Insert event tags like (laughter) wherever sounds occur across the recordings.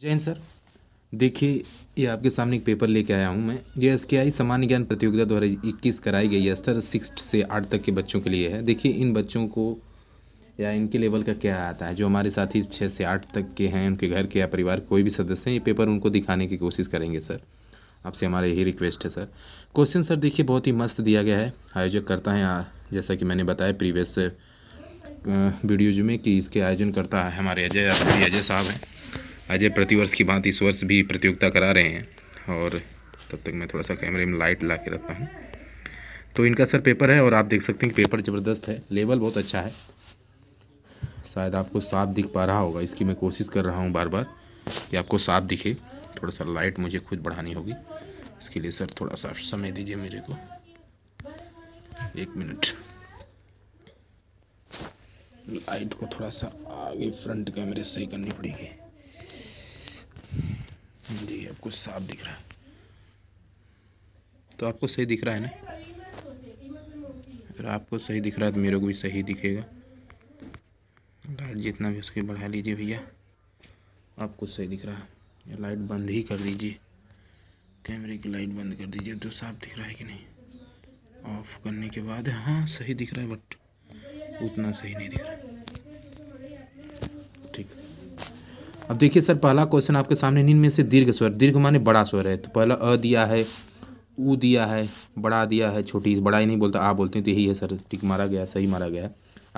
जय हिंद सर देखिए ये आपके सामने एक पेपर लेके आया हूँ मैं ये एस के आई सामान्य ज्ञान प्रतियोगिता दो हज़ार इक्कीस कराई गई है स्तर सिक्स से आठ तक के बच्चों के लिए है देखिए इन बच्चों को या इनके लेवल का क्या आता है जो हमारे साथी छः से आठ तक के हैं उनके घर के या परिवार कोई भी सदस्य हैं ये पेपर उनको दिखाने की कोशिश करेंगे सर आपसे हमारा यही रिक्वेस्ट है सर क्वेश्चन सर देखिए बहुत ही मस्त दिया गया है आयोजक करता है जैसा कि मैंने बताया प्रीवियस वीडियोज में कि इसके आयोजन करता है हमारे अजय अजय साहब हैं अजय प्रतिवर्ष की भांति इस वर्ष भी प्रतियोगिता करा रहे हैं और तब तक मैं थोड़ा सा कैमरे में लाइट ला के रखता हूँ तो इनका सर पेपर है और आप देख सकते हैं पेपर ज़बरदस्त है लेवल बहुत अच्छा है शायद आपको साफ दिख पा रहा होगा इसकी मैं कोशिश कर रहा हूँ बार बार कि आपको साफ दिखे थोड़ा सा लाइट मुझे खुद बढ़ानी होगी इसके लिए सर थोड़ा सा समय दीजिए मेरे को एक मिनट लाइट को थोड़ा सा आगे फ्रंट कैमरे सही करनी पड़ेगी जी आपको साफ दिख रहा है तो आपको सही दिख रहा है ना अगर आपको सही दिख रहा है तो मेरे को भी सही दिखेगा लाइट जितना भी उसके बढ़ा लीजिए भैया आपको सही दिख रहा है लाइट बंद ही कर दीजिए कैमरे की लाइट बंद कर दीजिए तो साफ दिख रहा है कि नहीं ऑफ करने के बाद हाँ सही दिख रहा है बट उतना सही नहीं दिख रहा ठीक है अब देखिए सर पहला क्वेश्चन आपके सामने निम्न में से दीर्घ स्वर दीर्घ माने बड़ा स्वर है तो पहला अ दिया है ऊ दिया है बड़ा दिया है छोटी बड़ा ही नहीं बोलता आ बोलते हैं तो यही है सर ठीक मारा गया सही मारा गया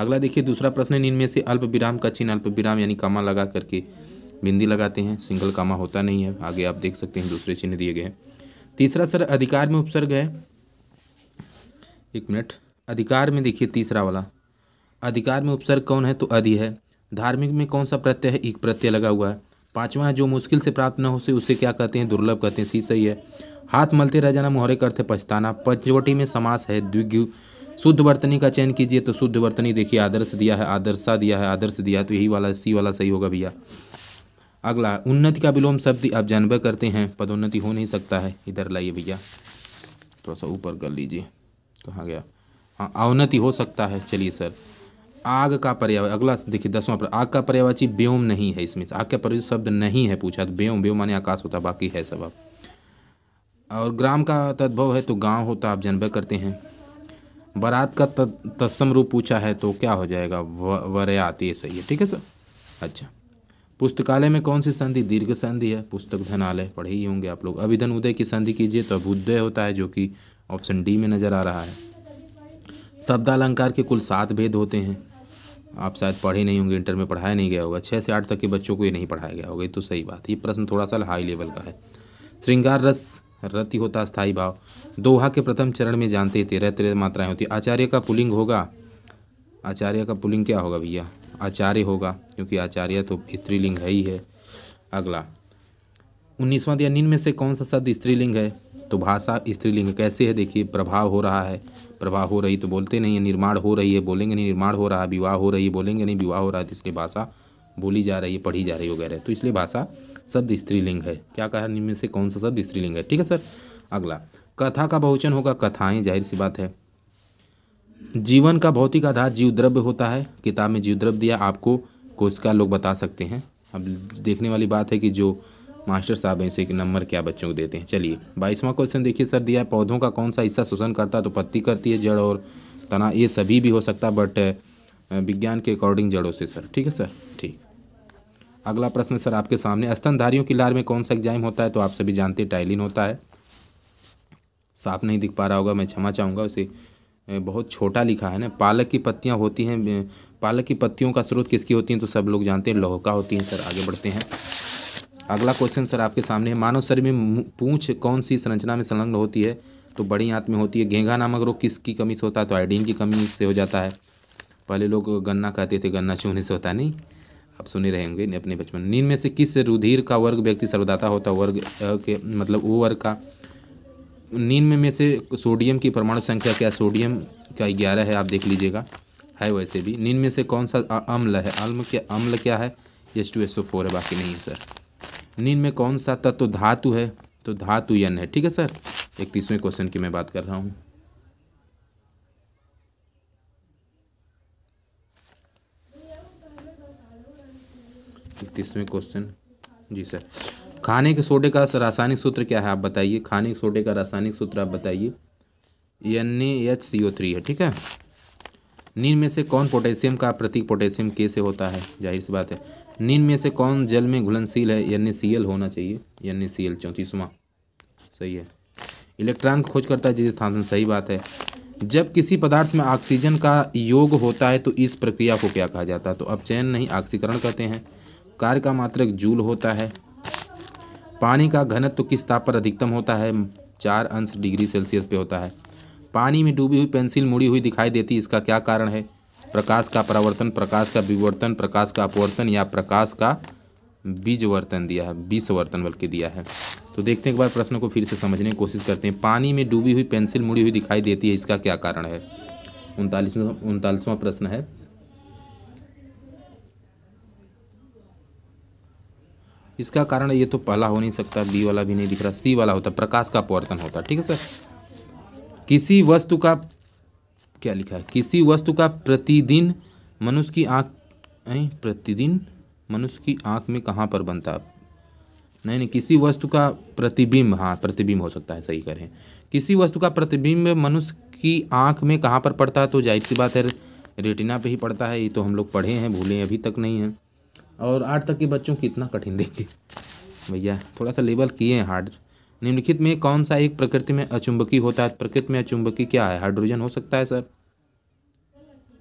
अगला देखिए दूसरा प्रश्न है निम्न में से अल्प विराम का चिन्ह अल्प विराम यानी कामा लगा करके बिंदी लगाते हैं सिंगल कामा होता नहीं है आगे आप देख सकते हैं दूसरे चिन्ह दिए गए तीसरा सर अधिकार में उपसर्ग है एक मिनट अधिकार में देखिए तीसरा वाला अधिकार में उपसर्ग कौन है तो अधि है धार्मिक में कौन सा प्रत्यय है एक प्रत्यय लगा हुआ है पांचवा है जो मुश्किल से प्राप्त न हो से उसे क्या कहते हैं दुर्लभ कहते हैं सी सही है हाथ मलते रह जाना मोहरे करते पछताना पंचवटी में समास है द्विग शुद्ध वर्तनी का चयन कीजिए तो शुद्ध वर्तनी देखिए आदर्श दिया है आदर्शा दिया है आदर्श दिया तो यही वाला सी वाला सही होगा भैया अगला उन्नति का विलोम शब्द आप जानबे करते हैं पदोन्नति हो नहीं सकता है इधर लाइए भैया थोड़ा सा ऊपर कर लीजिए कहाँ गया हाँ अवनति हो सकता है चलिए सर आग का पर्यावरण अगला देखिए दसवां पर आग का पर्यावाची व्योम नहीं है इसमें आग का पर्यावरण शब्द नहीं है पूछा तो व्योम व्योम माने आकाश होता बाकी है सब अब और ग्राम का तद्भव है तो गांव होता आप जनभ करते हैं बारात का तत्सम रूप पूछा है तो क्या हो जाएगा वरयात ये सही है ठीक है सर अच्छा पुस्तकालय में कौन सी संधि दीर्घ संधि है पुस्तक धनालय पढ़े ही होंगे आप लोग अभिधन उदय की संधि कीजिए तो अभुदय होता है जो कि ऑप्शन डी में नज़र आ रहा है शब्दालंकार के कुल सात भेद होते हैं आप शायद पढ़े नहीं होंगे इंटर में पढ़ाया नहीं गया होगा छः से आठ तक के बच्चों को ये नहीं पढ़ाया गया होगा ये तो सही बात ये प्रश्न थोड़ा सा हाई लेवल का है श्रृंगार रस रति होता स्थायी भाव दोहा के प्रथम चरण में जानते तेरह रहते मात्राएं होती आचार्य का पुलिंग होगा आचार्य का पुलिंग क्या होगा भैया आचार्य होगा क्योंकि आचार्य तो स्त्रीलिंग है ही है अगला उन्नीसवां दिन में से कौन सा शब्द स्त्रीलिंग है तो भाषा स्त्रीलिंग कैसे है देखिए प्रभाव हो रहा है प्रभाव हो रही तो बोलते नहीं है निर्माण हो रही है बोलेंगे नहीं निर्माण हो रहा है विवाह हो रही है बोलेंगे नहीं विवाह हो रहा है तो इसलिए भाषा बोली जा रही है पढ़ी जा रही है वगैरह तो इसलिए भाषा शब्द स्त्रीलिंग है क्या कहा निम्न से कौन सा शब्द स्त्रीलिंग है ठीक है सर अगला कथा का बहुचन होगा कथाएँ जाहिर सी बात है जीवन का भौतिक आधार जीव द्रव्य होता है किताब में जीव द्रव्य दिया आपको कोशिका लोग बता सकते हैं अब देखने वाली बात है कि जो मास्टर साहब ऐसे एक नंबर क्या बच्चों को देते हैं चलिए बाईसवां क्वेश्चन देखिए सर दिया है पौधों का कौन सा हिस्सा शोषण करता है तो पत्ती करती है जड़ और तना ये सभी भी हो सकता है बट विज्ञान के अकॉर्डिंग जड़ों से सर ठीक है सर ठीक अगला प्रश्न सर आपके सामने स्तनधारियों की लार में कौन सा एग्जाम होता है तो आप सभी जानते हैं टाइलिन होता है साफ नहीं दिख पा रहा होगा मैं क्षमा चाहूँगा उसे बहुत छोटा लिखा है ना पालक की पत्तियाँ होती हैं पालक की पत्तियों का स्रोत किसकी होती हैं तो सब लोग जानते हैं लोहका होती हैं सर आगे बढ़ते हैं अगला क्वेश्चन सर आपके सामने है मानव शरीर में पूंछ कौन सी संरचना में संलग्न होती है तो बड़ी आँत में होती है घेंघा नामक रोग किसकी कमी से होता है तो आयोडीन की कमी से हो जाता है पहले लोग गन्ना कहते थे गन्ना चूहने से होता नहीं आप सुने रहेंगे अपने बचपन नींद में से किस रुधिर का वर्ग व्यक्ति सर्वदाता होता वर्ग के मतलब वो वर्ग का नींद में, में से सोडियम की परमाणु संख्या क्या सोडियम का ग्यारह है आप देख लीजिएगा है वैसे भी नींद में से कौन सा अम्ल है अम्ल क्या अम्ल क्या है H two S O four है बाकी नहीं है सर नींद में कौन सा तत्व तो धातु है तो धातु यन है ठीक है सर इकतीसवें क्वेश्चन की मैं बात कर रहा हूँ इकतीसवें क्वेश्चन जी सर खाने के सोडे का रासायनिक सूत्र क्या है आप बताइए खाने के सोडे का रासायनिक सूत्र आप बताइए N A H C O three है ठीक है नींद में से कौन पोटेशियम का प्रतीक पोटेशियम के से होता है जाहिर सी बात है नींद में से कौन जल में घुलनशील है यानी सी होना चाहिए यानी सी एल चौंतीसवा सही है इलेक्ट्रॉन खोज करता है जिस स्थान सही बात है जब किसी पदार्थ में ऑक्सीजन का योग होता है तो इस प्रक्रिया को क्या कहा जाता है तो अब चयन नहीं ऑक्सीकरण कहते हैं कार्य का मात्रक जूल होता है पानी का घनत्व तो किस ताप पर अधिकतम होता है चार अंश डिग्री सेल्सियस पे होता है पानी में डूबी हुई पेंसिल मुड़ी हुई दिखाई देती इसका क्या कारण है प्रकाश का परावर्तन प्रकाश का विवर्तन प्रकाश का अपवर्तन या प्रकाश का बीजवर्तन दिया है बीसवर्तन बल्कि दिया है तो देखते हैं एक बार प्रश्न को फिर से समझने की कोशिश करते हैं पानी में डूबी हुई पेंसिल मुड़ी हुई दिखाई देती है इसका क्या कारण है उनतालीसवा उनतालीसवा प्रश्न है इसका कारण ये तो पहला हो नहीं सकता बी वाला भी नहीं दिख रहा सी वाला होता प्रकाश का अपवर्तन होता ठीक है सर किसी वस्तु का क्या लिखा है किसी वस्तु का प्रतिदिन मनुष्य की आँख प्रतिदिन मनुष्य की आँख में कहाँ पर बनता है नहीं नहीं किसी वस्तु का प्रतिबिंब हाँ प्रतिबिंब हो सकता है सही करें किसी वस्तु का प्रतिबिंब मनुष्य की आँख में कहाँ पर पड़ता है तो जाहिर सी बात है रेटिना पे ही पड़ता है ये तो हम लोग पढ़े हैं भूले अभी तक नहीं हैं और आठ तक के बच्चों कितना कठिन देंगे भैया थोड़ा सा लेबल किए हैं हार्ड निम्नलिखित में कौन सा एक प्रकृति में अचुंबकी होता है प्रकृति में अचुंबकी क्या है हाइड्रोजन हो सकता है सर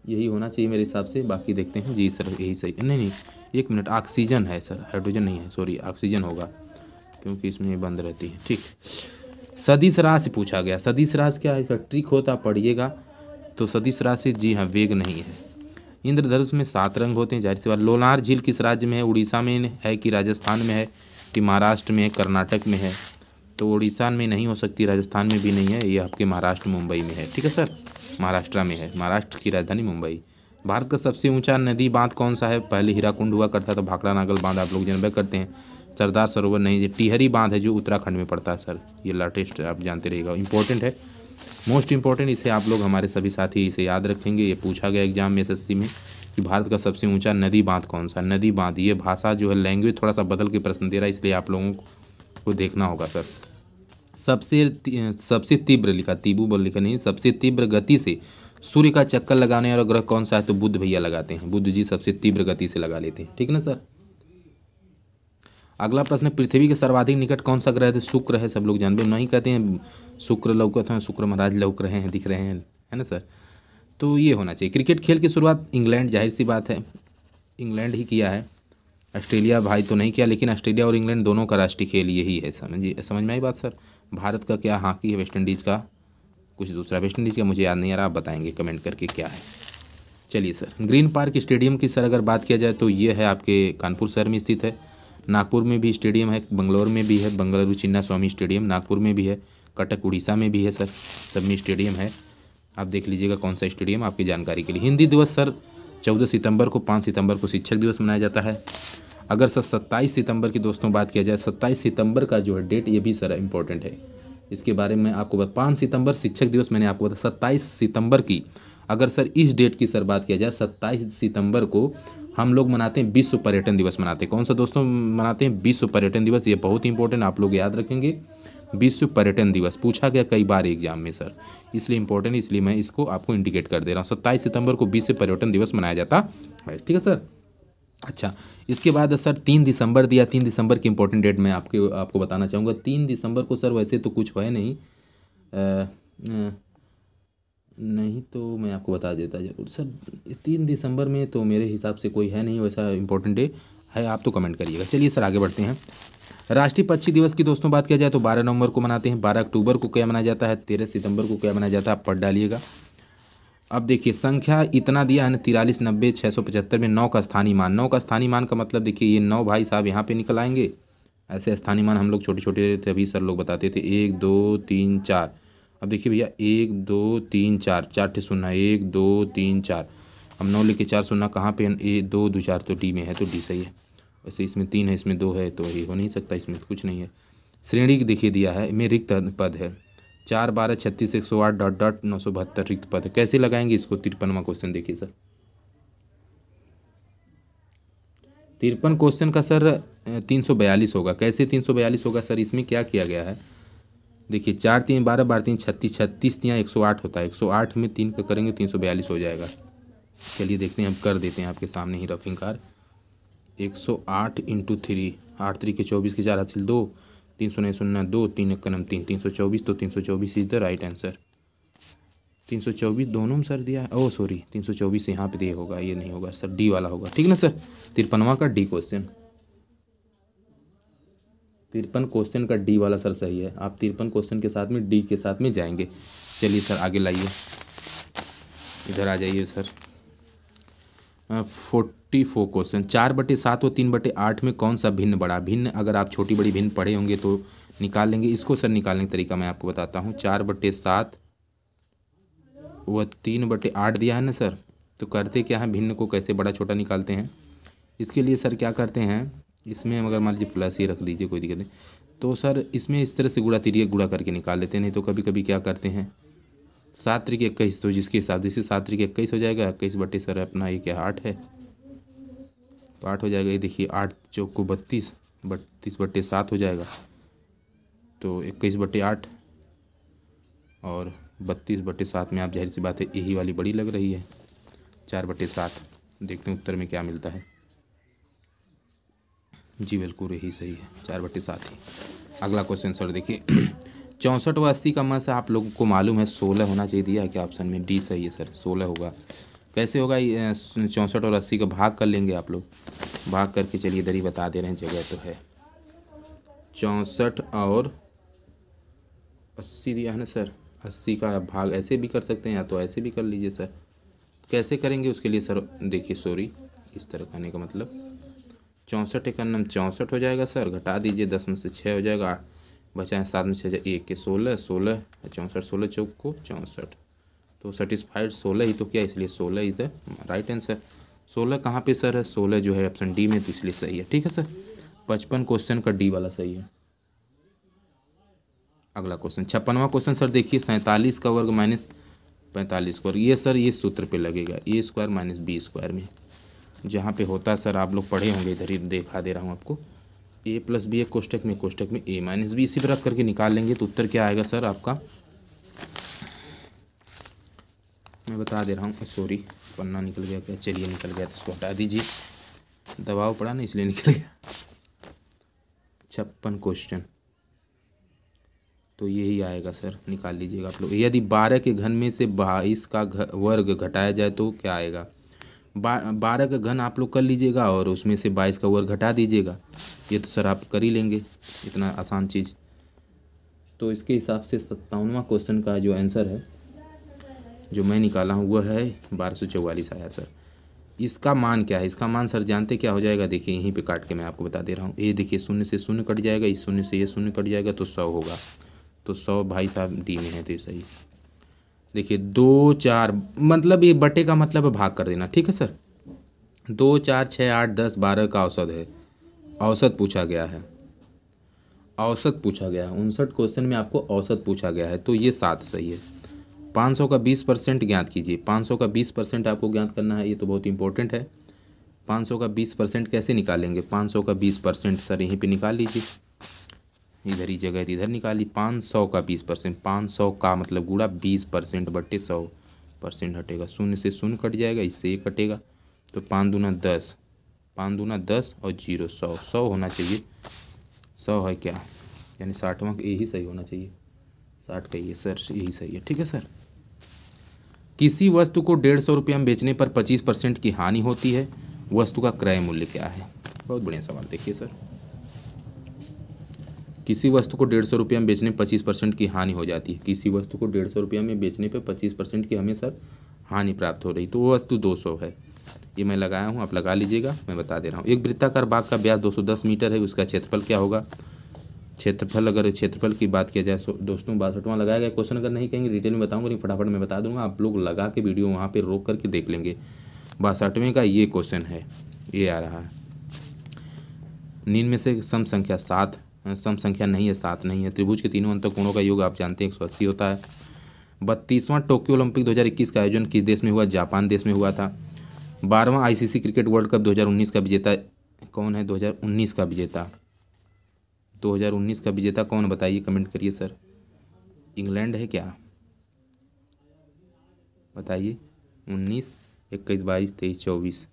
यही होना चाहिए मेरे हिसाब से बाकी देखते हैं जी सर यही सही नहीं नहीं एक मिनट ऑक्सीजन है सर हाइड्रोजन नहीं है सॉरी ऑक्सीजन होगा क्योंकि इसमें बंद रहती है ठीक सदिश राशि पूछा गया सदिश राशि क्या है इसका ट्रिक होता पढ़िएगा तो सदिश राशि जी हाँ वेग नहीं है इंद्रधनुष में सात रंग होते हैं जाहिर सी बात लोनार झील किस राज्य में है उड़ीसा में है कि राजस्थान में है कि महाराष्ट्र में है कर्नाटक में है तो उड़ीसा में नहीं हो सकती राजस्थान में भी नहीं है ये आपके महाराष्ट्र मुंबई में है ठीक है सर महाराष्ट्र में है महाराष्ट्र की राजधानी मुंबई भारत का सबसे ऊंचा नदी बांध कौन सा है पहले हीराकुंड हुआ करता था भाखड़ा नागल बांध आप लोग जनबे करते हैं सरदार सरोवर नहीं ये टिहरी बांध है जो उत्तराखंड में पड़ता है सर ये लाटेस्ट आप जानते रहेगा इंपॉर्टेंट है मोस्ट इंपॉर्टेंट इसे आप लोग हमारे सभी साथी इसे याद रखेंगे ये पूछा गया एग्जाम में एस में कि भारत का सबसे ऊंचा नदी बांध कौन सा नदी बांध ये भाषा जो है लैंग्वेज थोड़ा सा बदल के प्रश्न दे रहा है इसलिए आप लोगों को आपको देखना होगा सर सबसे सबसे तीव्र लिखा तीबू बोल लिखा नहीं सबसे तीव्र गति से सूर्य का चक्कर लगाने और ग्रह कौन सा है तो बुद्ध भैया लगाते हैं बुद्ध जी सबसे तीव्र गति से लगा लेते हैं ठीक ना सर अगला प्रश्न पृथ्वी के सर्वाधिक निकट कौन सा ग्रह है तो शुक्र है सब लोग जानते हैं नहीं कहते हैं शुक्र लौक हैं शुक्र महाराज लौक रहे हैं दिख रहे हैं है ना सर तो ये होना चाहिए क्रिकेट खेल की शुरुआत इंग्लैंड जाहिर सी बात है इंग्लैंड ही किया है ऑस्ट्रेलिया भाई तो नहीं किया लेकिन ऑस्ट्रेलिया और इंग्लैंड दोनों का राष्ट्रीय खेल यही है समझिए समझ में आई बात सर भारत का क्या हॉकी है वेस्ट इंडीज़ का कुछ दूसरा वेस्ट इंडीज़ का मुझे याद नहीं आ रहा आप बताएंगे कमेंट करके क्या है चलिए सर ग्रीन पार्क स्टेडियम की सर अगर बात किया जाए तो ये है आपके कानपुर शहर में स्थित है नागपुर में भी स्टेडियम है बंगलोर में भी है बंगलुरु चिन्ना स्वामी स्टेडियम नागपुर में भी है कटक उड़ीसा में भी है सर सब में स्टेडियम है आप देख लीजिएगा कौन सा स्टेडियम आपकी जानकारी के लिए हिंदी दिवस सर चौदह सितंबर को पाँच सितंबर को शिक्षक दिवस मनाया जाता है अगर सर सत्ताईस सितंबर की दोस्तों बात किया जाए सत्ताईस सितंबर का जो है डेट ये भी सर इम्पोर्टेंट है इसके बारे में आपको बता पाँच सितंबर शिक्षक दिवस मैंने आपको बताया सत्ताईस सितंबर की अगर सर इस डेट की सर बात किया जाए सत्ताईस सितंबर को हम लोग मनाते हैं विश्व पर्यटन दिवस मनाते हैं कौन सा दोस्तों मनाते हैं विश्व पर्यटन दिवस ये बहुत ही इंपॉर्टेंट आप लोग याद रखेंगे विश्व पर्यटन दिवस पूछा गया कई बार एग्जाम में सर इसलिए इंपॉर्टेंट इसलिए मैं इसको आपको इंडिकेट कर दे रहा हूँ सत्ताईस सितंबर को विश्व पर्यटन दिवस मनाया जाता है ठीक है सर अच्छा इसके बाद सर तीन दिसंबर दिया तीन दिसंबर की इंपॉर्टेंट डेट मैं आपके आपको बताना चाहूँगा तीन दिसंबर को सर वैसे तो कुछ है नहीं नहीं तो मैं आपको बता देता जरूर सर तीन दिसंबर में तो मेरे हिसाब से कोई है नहीं वैसा इंपॉर्टेंट डे है आप तो कमेंट करिएगा चलिए सर आगे बढ़ते हैं राष्ट्रीय पक्षी दिवस की दोस्तों बात किया जाए तो बारह नवंबर को मनाते हैं बारह अक्टूबर को क्या मनाया जाता है तेरह सितंबर को क्या मनाया जाता है आप पढ़ डालिएगा अब देखिए संख्या इतना दिया है तिरालीस नब्बे छः सौ पचहत्तर में नौ का स्थानीय मान नौ का स्थानीय मान का मतलब देखिए ये नौ भाई साहब यहाँ पे निकल आएंगे ऐसे स्थानीय मान हम लोग छोटे छोटे थे अभी सर लोग बताते थे एक दो तीन चार अब देखिए भैया एक दो तीन चार चार ठे सुनना एक दो तीन चार अब नौ लेके चार सुनना कहाँ पे दो दो चार तो डी में है तो डी सही है वैसे इसमें तीन है इसमें दो है तो ये हो नहीं सकता इसमें कुछ नहीं है श्रेणी देखिए दिया है इसमें रिक्त पद है चार बारह छत्तीस एक सौ आठ डॉट डॉट नौ सौ बहत्तर रिक्त पद है कैसे लगाएंगे इसको तिरपनवा क्वेश्चन देखिए सर तिरपन क्वेश्चन का सर तीन सौ बयालीस होगा कैसे तीन सौ बयालीस होगा सर इसमें क्या किया गया है देखिए चार तीन बारह बारह तीन छत्तीस छत्तीस तीन एक सौ आठ होता है एक सौ आठ में तीन का करेंगे तीन सौ बयालीस हो जाएगा चलिए देखते हैं हम कर देते हैं आपके सामने ही रफिंग कार एक सौ आठ इंटू थ्री आठ थ्री के चौबीस के चार हासिल दो तीन सौ नहीं शून्य दो तीन एक कनम तीन तीन सौ चौबीस तो तीन सौ चौबीस इज द राइट आंसर तीन सौ चौबीस दोनों में सर दिया है ओ oh, सॉरी तीन सौ चौबीस यहाँ पे दिए होगा ये नहीं होगा सर डी वाला होगा ठीक ना सर तिरपनवा का डी क्वेश्चन तिरपन क्वेश्चन का डी वाला सर सही है आप तिरपन क्वेश्चन के साथ में डी के साथ में जाएंगे चलिए सर आगे लाइए इधर आ जाइए सर फोर्ट सिक्सटी फोर क्वेश्चन चार बटे सात और तीन बटे आठ में कौन सा भिन्न बड़ा भिन्न अगर आप छोटी बड़ी भिन्न पढ़े होंगे तो निकाल लेंगे इसको सर निकालने का तरीका मैं आपको बताता हूँ चार बटे सात वह तीन बटे आठ दिया है ना सर तो करते क्या है भिन्न को कैसे बड़ा छोटा निकालते हैं इसके लिए सर क्या करते हैं इसमें अगर मान लीजिए प्लस ही रख दीजिए कोई दिक्कत नहीं तो सर इसमें इस तरह से गुड़ा तिरिया गुड़ा करके निकाल लेते हैं नहीं तो कभी कभी क्या करते हैं सात तरीके इक्कीस तो जिसके हिसाब से सात तरीके इक्कीस हो जाएगा इक्कीस बटे सर अपना ये क्या आठ है तो आठ हो जाएगा ये देखिए आठ चौक को बत्तीस बत्तीस बट्टे सात हो जाएगा तो इक्कीस बट्टे आठ और बत्तीस बट्टे सात में आप जाहिर सी बात है यही वाली बड़ी लग रही है चार बट्टे सात देखते हैं उत्तर में क्या मिलता है जी बिल्कुल यही सही है चार बट्टे सात ही अगला क्वेश्चन सर देखिए (clears throat) चौंसठ व अस्सी का मस आप लोगों को मालूम है सोलह होना चाहिए दिया है क्या ऑप्शन में डी सही है सर सोलह होगा कैसे होगा चौंसठ और अस्सी का भाग कर लेंगे आप लोग भाग करके चलिए इधर ही बता दे रहे हैं जगह तो है चौंसठ और अस्सी दिया है ना सर अस्सी का भाग ऐसे भी कर सकते हैं या तो ऐसे भी कर लीजिए सर कैसे करेंगे उसके लिए सर देखिए सॉरी इस तरह करने का मतलब चौंसठ इक्यानम चौंसठ हो जाएगा सर घटा दीजिए दस में से छः हो जाएगा बचाएँ सात में छः एक के सोलह सोलह चौंसठ सोलह चौक को चौंसठ तो सेटिस्फाइड सोलह ही तो क्या इसलिए सोलह इज द राइट आंसर सोलह कहाँ पे सर है सोलह जो है ऑप्शन डी में तो इसलिए सही है ठीक है सर पचपन क्वेश्चन का डी वाला सही है अगला क्वेश्चन छप्पनवा क्वेश्चन सर देखिए सैंतालीस का वर्ग माइनस पैंतालीस का वर्ग ये सर ये सूत्र पे लगेगा A square minus B square में जहाँ पे होता है सर आप लोग पढ़े होंगे इधर ही देखा दे रहा हूँ आपको ए प्लस बी एक कोष्टक में कोष्टक में ए माइनस बी इसी पर रख करके निकाल लेंगे तो उत्तर क्या आएगा सर आपका मैं बता दे रहा हूँ सॉरी पन्ना निकल गया क्या चलिए निकल गया तो उसको हटा दीजिए दबाव पड़ा ना इसलिए निकल गया छप्पन क्वेश्चन तो यही आएगा सर निकाल लीजिएगा आप लोग यदि बारह के घन में से बाईस का घ, वर्ग घटाया जाए तो क्या आएगा बा बारह का घन आप लोग कर लीजिएगा और उसमें से बाईस का वर्ग घटा दीजिएगा ये तो सर आप कर ही लेंगे इतना आसान चीज़ तो इसके हिसाब से सत्तावनवा क्वेश्चन का जो आंसर है जो मैं निकाला हूँ वह है बारह सौ चौवालीस आया सर इसका मान क्या है इसका मान सर जानते क्या हो जाएगा देखिए यहीं पे काट के मैं आपको बता दे रहा हूँ ये देखिए शून्य से शून्य कट जाएगा इस शून्य से ये शून्य कट जाएगा तो सौ होगा तो सौ भाई साहब डी में है तो ये सही देखिए दो चार मतलब ये बटे का मतलब भाग कर देना ठीक है सर दो चार छः आठ दस बारह का औसत है औसत पूछा गया है औसत पूछा गया है उनसठ क्वेश्चन में आपको औसत पूछा गया है तो ये सात सही है 500 का 20 परसेंट ज्ञात कीजिए 500 का 20 परसेंट आपको ज्ञात करना है ये तो बहुत इंपॉर्टेंट है 500 का 20 परसेंट कैसे निकालेंगे 500 का 20 परसेंट सर यहीं पे निकाल लीजिए इधर ही जगह तो इधर निकाली 500 का 20 परसेंट पाँच का मतलब गुड़ा बीस परसेंट बटे सौ परसेंट हटेगा शून्य से शून्य कट जाएगा इससे ये कटेगा तो पाँच दूना दस पाँच दूना दस और जीरो सौ सौ होना चाहिए सौ है क्या यानी का यही सही होना चाहिए साठ का ये सर यही सही है ठीक है सर किसी वस्तु को डेढ़ सौ रुपये में बेचने पर पच्चीस परसेंट की हानि होती है वस्तु का क्रय मूल्य क्या है बहुत बढ़िया सवाल देखिए सर किसी वस्तु को डेढ़ सौ रुपये में बेचने पर पच्चीस परसेंट की हानि हो जाती है किसी वस्तु को डेढ़ सौ रुपये में बेचने पर पच्चीस परसेंट की हमें सर हानि प्राप्त हो रही तो वो वस्तु दो सौ है ये मैं लगाया हूँ आप लगा लीजिएगा मैं बता दे रहा हूँ एक वृत्ताकार बाग का दो सौ दस मीटर है उसका क्षेत्रफल क्या होगा क्षेत्रफल अगर क्षेत्रफल की बात किया जाए दोस्तों बासठवां लगाया गया क्वेश्चन अगर नहीं कहेंगे डिटेल में बताऊंगा नहीं फटाफट मैं बता दूंगा आप लोग लगा के वीडियो वहाँ पर रोक करके देख लेंगे बासठवें का ये क्वेश्चन है ये आ रहा है नींद में से सम संख्या सात सम संख्या नहीं है सात नहीं है त्रिभुज के तीनों अंतर कोणों का योग आप जानते हैं एक सौ अस्सी होता है बत्तीसवां टोक्यो ओलंपिक 2021 का आयोजन किस देश में हुआ जापान देश में हुआ था बारहवां आईसीसी क्रिकेट वर्ल्ड कप 2019 का विजेता कौन है 2019 का विजेता 2019 का विजेता कौन बताइए कमेंट करिए सर इंग्लैंड है क्या बताइए 19 इक्कीस बाईस तेईस चौबीस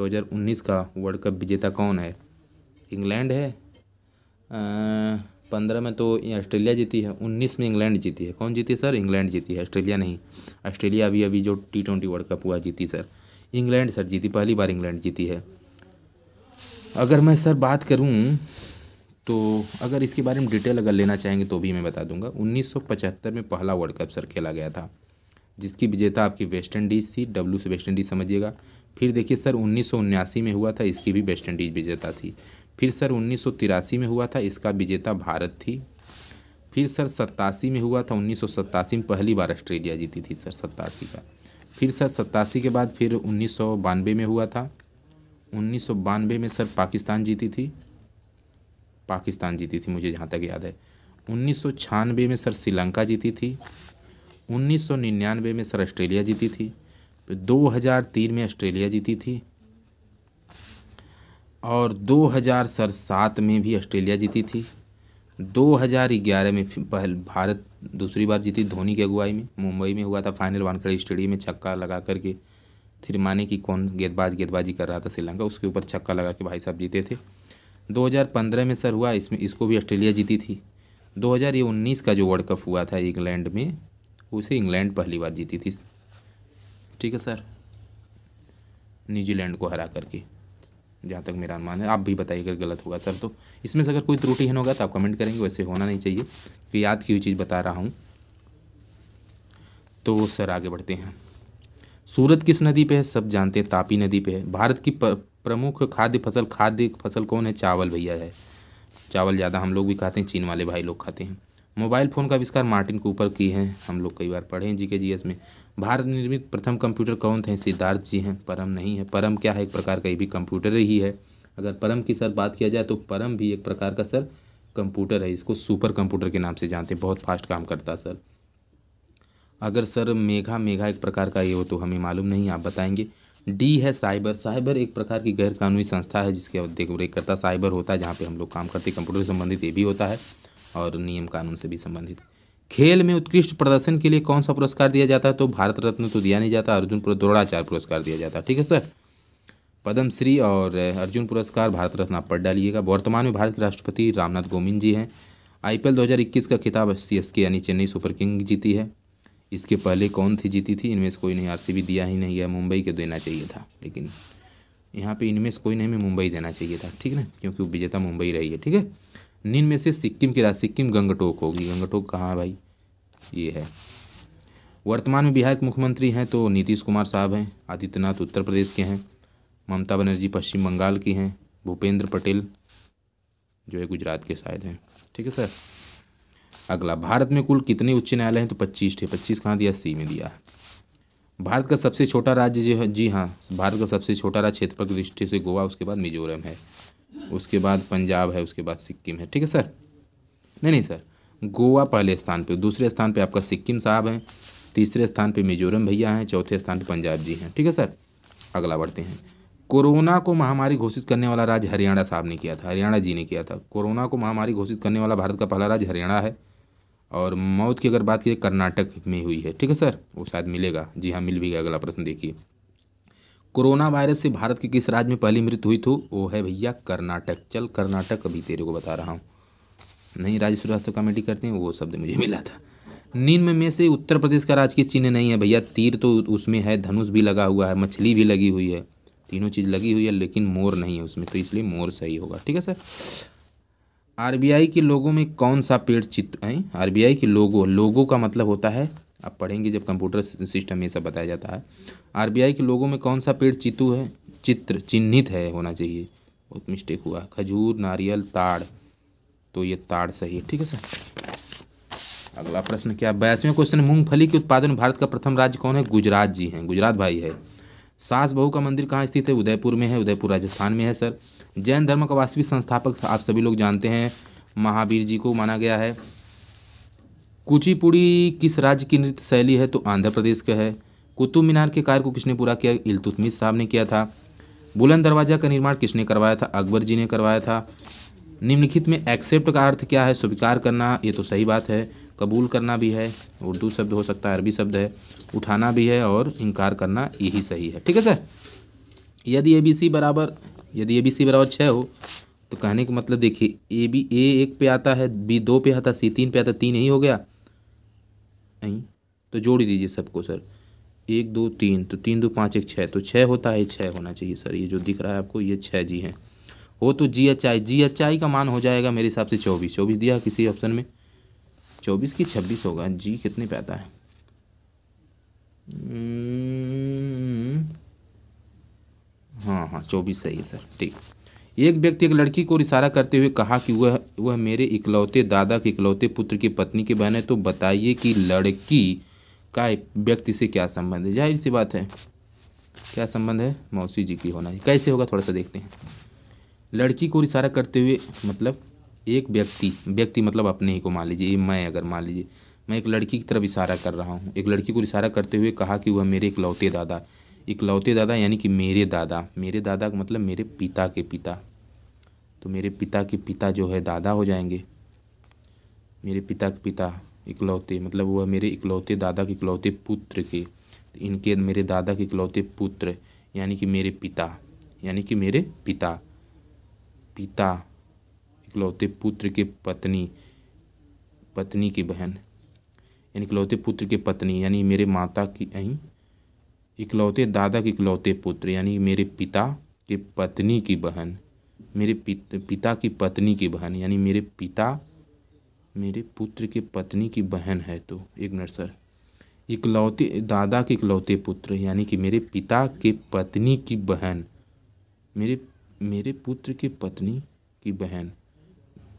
2019 का वर्ल्ड कप विजेता कौन है इंग्लैंड है पंद्रह में तो ऑस्ट्रेलिया जीती है उन्नीस में इंग्लैंड जीती है कौन जीती है सर इंग्लैंड जीती है ऑस्ट्रेलिया नहीं ऑस्ट्रेलिया अभी अभी जो टी ट्वेंटी वर्ल्ड कप हुआ जीती सर इंग्लैंड सर जीती पहली बार इंग्लैंड जीती है अगर मैं सर बात करूँ तो अगर इसके बारे में डिटेल अगर लेना चाहेंगे तो भी मैं बता दूंगा 1975 में पहला वर्ल्ड कप सर खेला गया था जिसकी विजेता आपकी वेस्ट इंडीज़ थी डब्ल्यू से वेस्ट इंडीज़ समझिएगा फिर देखिए सर उन्नीस में हुआ था इसकी भी वेस्ट इंडीज़ विजेता थी फिर सर उन्नीस में हुआ था इसका विजेता भारत थी फिर सर सत्तासी में हुआ था उन्नीस में पहली बार ऑस्ट्रेलिया जीती थी सर सत्तासी का फिर सर सत्तासी के बाद फिर उन्नीस में हुआ था उन्नीस में सर पाकिस्तान जीती थी पाकिस्तान जीती थी मुझे जहाँ तक याद है उन्नीस में सर श्रीलंका जीती थी उन्नीस में सर ऑस्ट्रेलिया जीती थी दो में ऑस्ट्रेलिया जीती थी और 2000 सर सात में भी ऑस्ट्रेलिया जीती थी 2011 में पहल भारत दूसरी बार जीती धोनी की अगुवाई में मुंबई में हुआ था फाइनल वानखेड़े स्टेडियम में छक्का लगा करके फिर माने कि कौन गेंदबाज गेंदबाजी कर रहा था श्रीलंका उसके ऊपर छक्का लगा के भाई साहब जीते थे 2015 में सर हुआ इसमें इसको भी ऑस्ट्रेलिया जीती थी 2019 का जो वर्ल्ड कप हुआ था इंग्लैंड में उसे इंग्लैंड पहली बार जीती थी ठीक है सर न्यूजीलैंड को हरा करके जहाँ तक मेरा अनुमान है आप भी बताइए अगर गलत होगा सर तो इसमें से अगर कोई त्रुटिहीन होगा तो आप कमेंट करेंगे वैसे होना नहीं चाहिए कि याद की हुई चीज़ बता रहा हूँ तो सर आगे बढ़ते हैं सूरत किस नदी पे है सब जानते हैं तापी नदी पे है भारत की प्रमुख खाद्य फसल खाद्य फसल कौन है चावल भैया है चावल ज़्यादा हम लोग भी खाते हैं चीन वाले भाई लोग खाते हैं मोबाइल फ़ोन का आविष्कार मार्टिन कूपर की है हम लोग कई बार पढ़े हैं जी के जी एस में भारत निर्मित प्रथम कंप्यूटर कौन थे सिद्धार्थ जी हैं परम नहीं है परम क्या है एक प्रकार का ये भी कंप्यूटर ही है अगर परम की सर बात किया जाए तो परम भी एक प्रकार का सर कंप्यूटर है इसको सुपर कंप्यूटर के नाम से जानते हैं बहुत फास्ट काम करता सर अगर सर मेघा मेघा एक प्रकार का ये हो तो हमें मालूम नहीं आप बताएंगे डी है साइबर साइबर एक प्रकार की गैर कानूनी संस्था है जिसके देखरेख करता साइबर होता है जहाँ पे हम लोग काम करते हैं कंप्यूटर संबंधित ये भी होता है और नियम कानून से भी संबंधित खेल में उत्कृष्ट प्रदर्शन के लिए कौन सा पुरस्कार दिया जाता है तो भारत रत्न तो दिया नहीं जाता अर्जुन द्रोणाचार्य पुरस्कार दिया जाता है ठीक है सर पद्मश्री और अर्जुन पुरस्कार भारत रत्न आप पढ़ डालिएगा वर्तमान में भारत के राष्ट्रपति रामनाथ कोविंद जी हैं आईपीएल 2021 का खिताब सीएसके यानी चेन्नई सुपर किंग जीती है इसके पहले कौन थी जीती थी इनमें से कोई नहीं आरसीबी दिया ही नहीं गया मुंबई के देना चाहिए था लेकिन यहाँ पे इनमें से कोई नहीं में मुंबई देना चाहिए था ठीक ना क्योंकि विजेता मुंबई रही है ठीक है निन में से सिक्किम की राज्य सिक्किम गंगटोक होगी गंगटोक कहाँ है भाई ये है वर्तमान में बिहार के मुख्यमंत्री हैं तो नीतीश कुमार साहब हैं आदित्यनाथ उत्तर प्रदेश के हैं ममता बनर्जी पश्चिम बंगाल की हैं भूपेंद्र पटेल जो है गुजरात के शायद हैं ठीक है सर अगला भारत में कुल कितने उच्च न्यायालय हैं तो पच्चीस थे पच्चीस कहाँ दिया सी में दिया है भारत का सबसे छोटा राज्य जो है जी हाँ भारत का सबसे छोटा राज्य क्षेत्र की दृष्टि से गोवा उसके बाद मिजोरम है उसके बाद पंजाब है उसके बाद सिक्किम है ठीक है सर नहीं नहीं सर गोवा पहले स्थान पर दूसरे स्थान पर आपका सिक्किम साहब हैं तीसरे स्थान पर मिजोरम भैया हैं चौथे स्थान पर पंजाब जी हैं ठीक है सर अगला बढ़ते हैं कोरोना को महामारी घोषित करने वाला राज्य हरियाणा साहब ने किया था हरियाणा जी ने किया था कोरोना को महामारी घोषित करने वाला भारत का पहला राज्य हरियाणा है और मौत की अगर बात की कर्नाटक में हुई है ठीक है सर वो शायद मिलेगा जी हाँ मिल भी गया अगला प्रश्न देखिए कोरोना वायरस से भारत के किस राज्य में पहली मृत्यु हुई थी वो है भैया कर्नाटक चल कर्नाटक अभी तेरे को बता रहा हूँ नहीं राज्य स्वास्थ्य कमेटी करते हैं वो शब्द मुझे मिला था नींद में, में से उत्तर प्रदेश का राजकीय चिन्ह नहीं है भैया तीर तो उसमें है धनुष भी लगा हुआ है मछली भी लगी हुई है तीनों चीज़ लगी हुई है लेकिन मोर नहीं है उसमें तो इसलिए मोर सही होगा ठीक है सर आरबीआई के लोगों में कौन सा पेड़ चित्र बी आरबीआई के लोगों लोगों का मतलब होता है आप पढ़ेंगे जब कंप्यूटर सिस्टम ये सब बताया जाता है आरबीआई के लोगों में कौन सा पेड़ चितु है चित्र चिन्हित है होना चाहिए बहुत मिस्टेक हुआ खजूर नारियल ताड़ तो ये ताड़ सही है ठीक है सर अगला प्रश्न क्या बयासवें क्वेश्चन मूंगफली के उत्पादन भारत का प्रथम राज्य कौन है गुजरात जी हैं गुजरात भाई है सास बहू का मंदिर कहाँ स्थित है उदयपुर में है उदयपुर राजस्थान में है सर जैन धर्म का वास्तविक संस्थापक आप सभी लोग जानते हैं महावीर जी को माना गया है कुचिपुड़ी किस राज्य की नृत्य शैली है तो आंध्र प्रदेश का है कुतुब मीनार के कार्य को किसने पूरा किया इलतुतमिश साहब ने किया था बुलंद दरवाजा का निर्माण किसने करवाया था अकबर जी ने करवाया था निम्नलिखित में एक्सेप्ट का अर्थ क्या है स्वीकार करना ये तो सही बात है कबूल करना भी है उर्दू शब्द हो सकता है अरबी शब्द है उठाना भी है और इनकार करना यही सही है ठीक है सर यदि ए बी सी बराबर यदि ए बी सी बराबर छः हो तो कहने का मतलब देखिए ए बी ए एक पे आता है बी दो पे आता सी तीन पे आता तीन यही हो गया नहीं तो जोड़ दीजिए सबको सर एक दो तीन तो तीन दो पाँच एक छः तो छः होता है छः होना चाहिए सर ये जो दिख रहा है आपको ये छः जी हैं हो तो जी H I ji H I का मान हो जाएगा मेरे हिसाब से चौबीस चौबीस दिया किसी ऑप्शन में चौबीस की छब्बीस होगा जी कितने पे आता है हम्म। हाँ हाँ चौबीस सही है सर ठीक एक व्यक्ति एक लड़की को इशारा करते हुए कहा कि वह वह मेरे इकलौते दादा के इकलौते पुत्र की पत्नी की बहन है तो बताइए कि लड़की का व्यक्ति से क्या संबंध है जाहिर सी बात है क्या संबंध है मौसी जी की होना कैसे होगा थोड़ा सा देखते हैं लड़की को इशारा करते हुए मतलब एक व्यक्ति व्यक्ति मतलब अपने ही को मान लीजिए मैं अगर मान लीजिए मैं एक लड़की की तरफ इशारा कर रहा हूँ एक लड़की को इशारा करते हुए कहा कि वह मेरे इकलौते दादा इकलौते दादा यानी कि मेरे दादा मेरे दादा का मतलब मेरे पिता के पिता तो मेरे पिता के पिता जो है दादा हो जाएंगे मेरे पिता के पिता इकलौते मतलब वह मेरे इकलौते दादा के इकलौते पुत्र के इनके मेरे दादा के इकलौते पुत्र यानी कि मेरे पिता यानी कि मेरे पिता पिता इकलौते पुत्र के पत्नी पत्नी की बहन यानी इकलौते पुत्र की पत्नी यानी मेरे माता की यानी इकलौते दादा के इकलौते पुत्र यानी मेरे पिता के पत्नी की बहन मेरे पिता पिता की पत्नी की बहन यानी मेरे पिता मेरे पुत्र के पत्नी की बहन है तो एक मिनट सर इकलौते दादा के इकलौते पुत्र यानी कि मेरे पिता के पत्नी की बहन मेरे मेरे पुत्र के पत्नी की बहन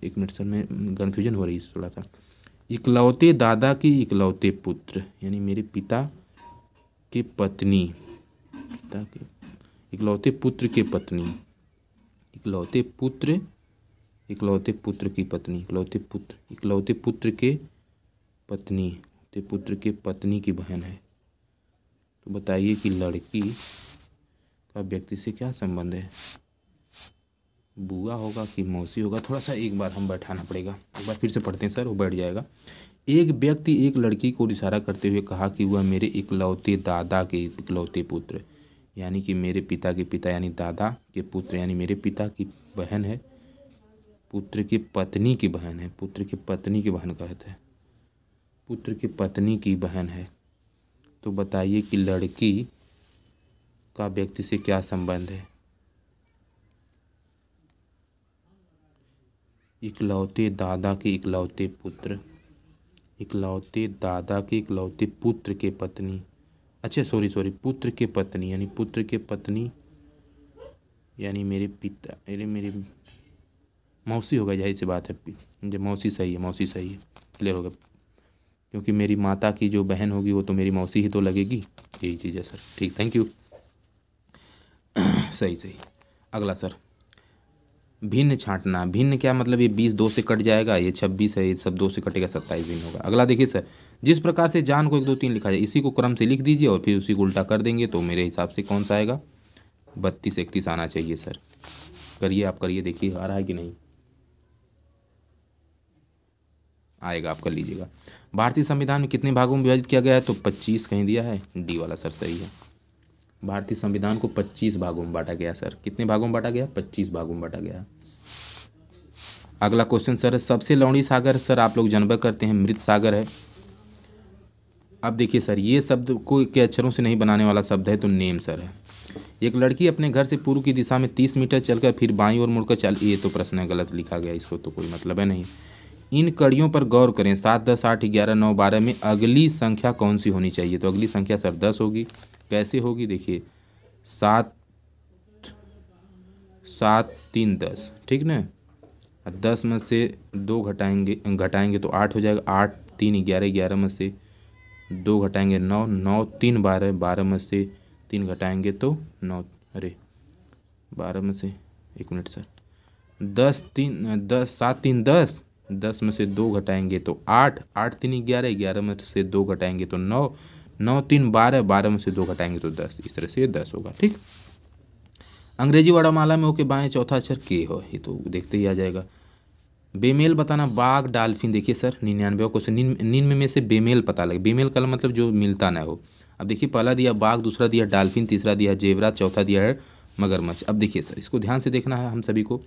एक मिनट सर मैं कन्फ्यूजन हो रही है थोड़ा सा इकलौते दादा के इकलौते पुत्र यानी मेरे पिता के पत्नी पिता के इकलौते पुत्र के पत्नी इकलौते पुत्र इकलौते पुत्र की पत्नी इकलौते पुत्र इकलौते पुत्र के पत्नी ते पुत्र के पत्नी की बहन है तो बताइए कि लड़की का व्यक्ति से क्या संबंध है बुआ होगा कि मौसी होगा थोड़ा सा एक बार हम बैठाना पड़ेगा एक बार फिर से पढ़ते हैं सर वो बैठ जाएगा एक व्यक्ति एक लड़की को इशारा करते हुए कहा कि वह मेरे इकलौते दादा के इकलौते पुत्र यानी कि मेरे पिता के पिता यानी दादा के पुत्र यानी मेरे पिता की बहन है पुत्र की पत्नी की बहन है पुत्र की पत्नी की बहन कहते हैं पुत्र की पत्नी की बहन है तो बताइए कि लड़की का व्यक्ति से क्या संबंध है इकलौते दादा के इकलौते पुत्र इकलौते दादा के इकलौते पुत्र के पत्नी अच्छा सॉरी सॉरी पुत्र के पत्नी यानी पुत्र के पत्नी यानी मेरे पिता यानी मेरे मौसी होगा जाहिर सी बात है जब मौसी सही है मौसी सही है क्लियर होगा क्योंकि मेरी माता की जो बहन होगी वो तो मेरी मौसी ही तो लगेगी यही चीज़ है सर ठीक थैंक यू (clears throat) सही सही अगला सर भिन्न छांटना भिन्न क्या मतलब ये बीस दो से कट जाएगा ये छब्बीस है ये सब दो से कटेगा सत्ताईस भिन्न होगा अगला देखिए सर जिस प्रकार से जान को एक दो तीन लिखा जाए इसी को क्रम से लिख दीजिए और फिर उसी को उल्टा कर देंगे तो मेरे हिसाब से कौन सा आएगा बत्तीस इकतीस आना चाहिए सर करिए आप करिए देखिए आ रहा है कि नहीं आएगा आप कर लीजिएगा भारतीय संविधान में कितने भागों में विभाजित किया गया है तो पच्चीस कहीं दिया है डी वाला सर सही है भारतीय संविधान को 25 भागों में बांटा गया सर कितने भागों में बांटा गया 25 भागों में बांटा गया अगला क्वेश्चन सर सबसे लौड़ी सागर सर आप लोग जनबर करते हैं मृत सागर है अब देखिए सर ये शब्द को के अक्षरों से नहीं बनाने वाला शब्द है तो नेम सर है एक लड़की अपने घर से पूर्व की दिशा में तीस मीटर चलकर फिर बाईं ओर मुड़कर चल ये तो प्रश्न है गलत लिखा गया इसको तो कोई मतलब है नहीं इन कड़ियों पर गौर करें सात दस आठ ग्यारह नौ बारह में अगली संख्या कौन सी होनी चाहिए तो अगली संख्या सर दस होगी कैसे होगी देखिए सात सात तीन दस ठीक ना दस में से दो घटाएंगे घटाएंगे तो आठ हो जाएगा आठ तीन ग्यारह ग्यारह में से दो घटाएंगे नौ नौ तीन बारह बारह में से तीन घटाएंगे तो नौ अरे बारह में से एक मिनट सर दस तीन दस सात तीन दस दस में से दो घटाएंगे तो आठ आठ तीन ग्यारह ग्यारह में से दो घटाएंगे तो नौ नौ तीन बारह बारह में से दो घटाएंगे तो दस इस तरह से ये दस होगा ठीक अंग्रेजी वर्णमाला में ओके बाएं चौथा अक्षर के हो ये तो देखते ही आ जाएगा बेमेल बताना बाघ डाल्फिन देखिए सर निन्यानवे क्वेश्चन निन्म निन्न में से बेमेल पता लगे बेमेल का मतलब जो मिलता ना हो अब देखिए पहला दिया बाघ दूसरा दिया डाल्फिन तीसरा दिया जेवरा चौथा दिया है मगरमच्छ अब देखिए सर इसको ध्यान से देखना है हम सभी को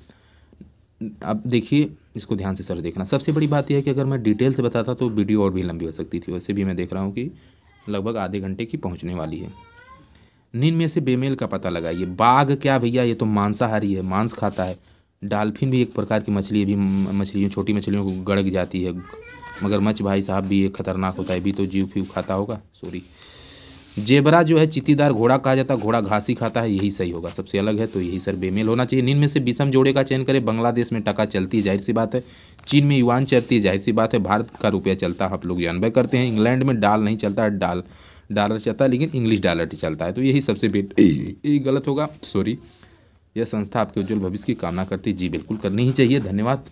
अब देखिए इसको ध्यान से सर देखना सबसे बड़ी बात यह है कि अगर मैं डिटेल से बताता तो वीडियो और भी लंबी हो सकती थी वैसे भी मैं देख रहा हूँ कि लगभग आधे घंटे की पहुंचने वाली है नींद में से बेमेल का पता लगाइए बाघ क्या भैया ये तो मांसाहारी है मांस खाता है डालफिन भी एक प्रकार की मछली भी मछलियों छोटी मछलियों को गड़क जाती है मगर मच्छ भाई साहब भी ये खतरनाक होता है भी तो जीव फीव खाता होगा सॉरी जेबरा जो है चित्तीदार घोड़ा कहा जाता है घोड़ा घास ही खाता है यही सही होगा सबसे अलग है तो यही सर बेमेल होना चाहिए नींद में से विषम जोड़े का चयन करें बांग्लादेश में टका चलती है जाहिर सी बात है चीन में युवान चलती है जाहिर सी बात है भारत का रुपया चलता है आप लोग जानबे करते हैं इंग्लैंड में डाल नहीं चलता है डाल डॉलर चलता है लेकिन इंग्लिश डॉलर ही चलता है तो यही सबसे ये गलत होगा सॉरी यह संस्था आपके उज्जवल भविष्य की कामना करती है जी बिल्कुल करनी ही चाहिए धन्यवाद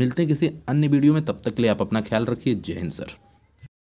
मिलते हैं किसी अन्य वीडियो में तब तक के लिए आप अपना ख्याल रखिए जय हिंद सर